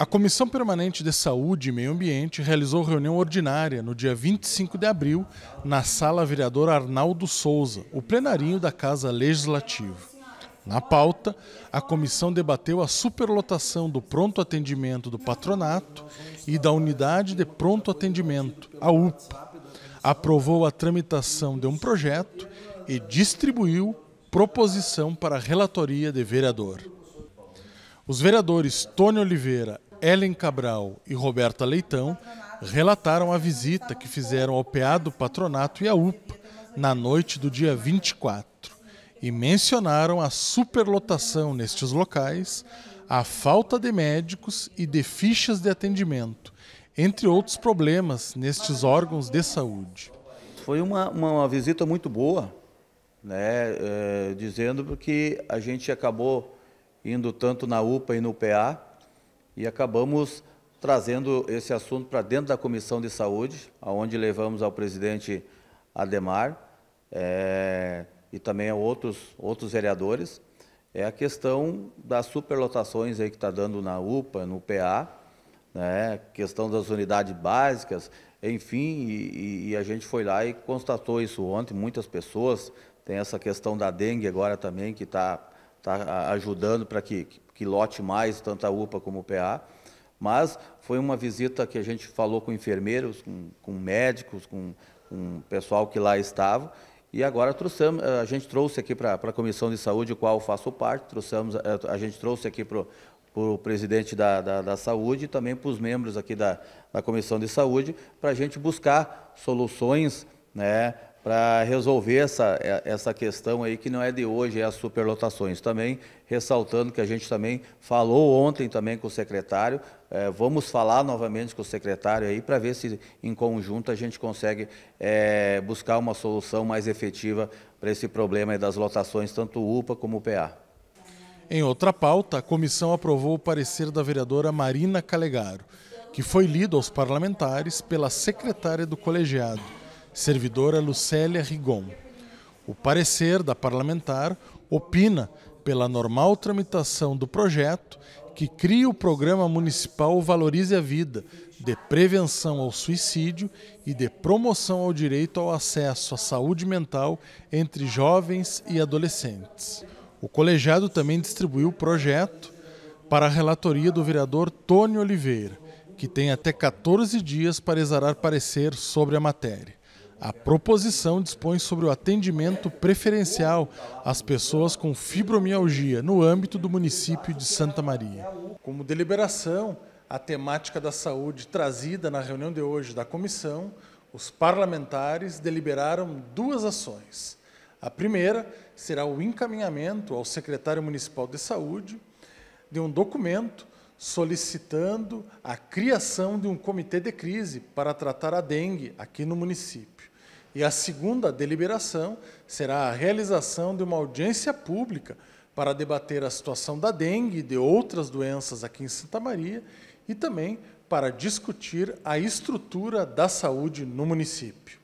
A Comissão Permanente de Saúde e Meio Ambiente realizou reunião ordinária no dia 25 de abril, na sala vereador Arnaldo Souza, o plenarinho da Casa Legislativa. Na pauta, a comissão debateu a superlotação do pronto atendimento do patronato e da unidade de pronto atendimento, a UPA. Aprovou a tramitação de um projeto e distribuiu proposição para relatoria de vereador. Os vereadores Tony Oliveira Ellen Cabral e Roberta Leitão relataram a visita que fizeram ao PA do Patronato e à UPA na noite do dia 24 e mencionaram a superlotação nestes locais, a falta de médicos e de fichas de atendimento, entre outros problemas nestes órgãos de saúde. Foi uma, uma visita muito boa, né, é, dizendo que a gente acabou indo tanto na UPA e no PA, e acabamos trazendo esse assunto para dentro da Comissão de Saúde, aonde levamos ao presidente Ademar é, e também a outros, outros vereadores, é a questão das superlotações aí que está dando na UPA, no PA, né, questão das unidades básicas, enfim, e, e a gente foi lá e constatou isso ontem, muitas pessoas, tem essa questão da dengue agora também, que está tá, tá ajudando para que, que lote mais, tanto a UPA como o PA. Mas foi uma visita que a gente falou com enfermeiros, com, com médicos, com, com pessoal que lá estava. E agora trouxemos, eh, a gente trouxe aqui para a Comissão de Saúde, qual faço parte, trouxemos, eh, a gente trouxe aqui para o presidente da, da, da, Saúde e também para os membros aqui da, da Comissão de Saúde, para a gente buscar soluções né, para resolver essa, é, essa questão aí que não é de hoje, é as superlotações. Também ressaltando que a gente também falou ontem também com o secretário, é, vamos falar novamente com o secretário aí para ver se em conjunto a gente consegue é, buscar uma solução mais efetiva para esse problema das lotações, tanto UPA como PA. Em outra pauta, a comissão aprovou o parecer da vereadora Marina Calegaro, que foi lido aos parlamentares pela secretária do colegiado servidora Lucélia Rigon. O parecer da parlamentar opina pela normal tramitação do projeto que cria o programa municipal Valorize a Vida, de prevenção ao suicídio e de promoção ao direito ao acesso à saúde mental entre jovens e adolescentes. O colegiado também distribuiu o projeto para a relatoria do vereador Tony Oliveira, que tem até 14 dias para exarar parecer sobre a matéria. A proposição dispõe sobre o atendimento preferencial às pessoas com fibromialgia no âmbito do município de Santa Maria. Como deliberação, a temática da saúde trazida na reunião de hoje da comissão, os parlamentares deliberaram duas ações. A primeira será o encaminhamento ao secretário municipal de saúde de um documento solicitando a criação de um comitê de crise para tratar a dengue aqui no município. E a segunda deliberação será a realização de uma audiência pública para debater a situação da dengue e de outras doenças aqui em Santa Maria e também para discutir a estrutura da saúde no município.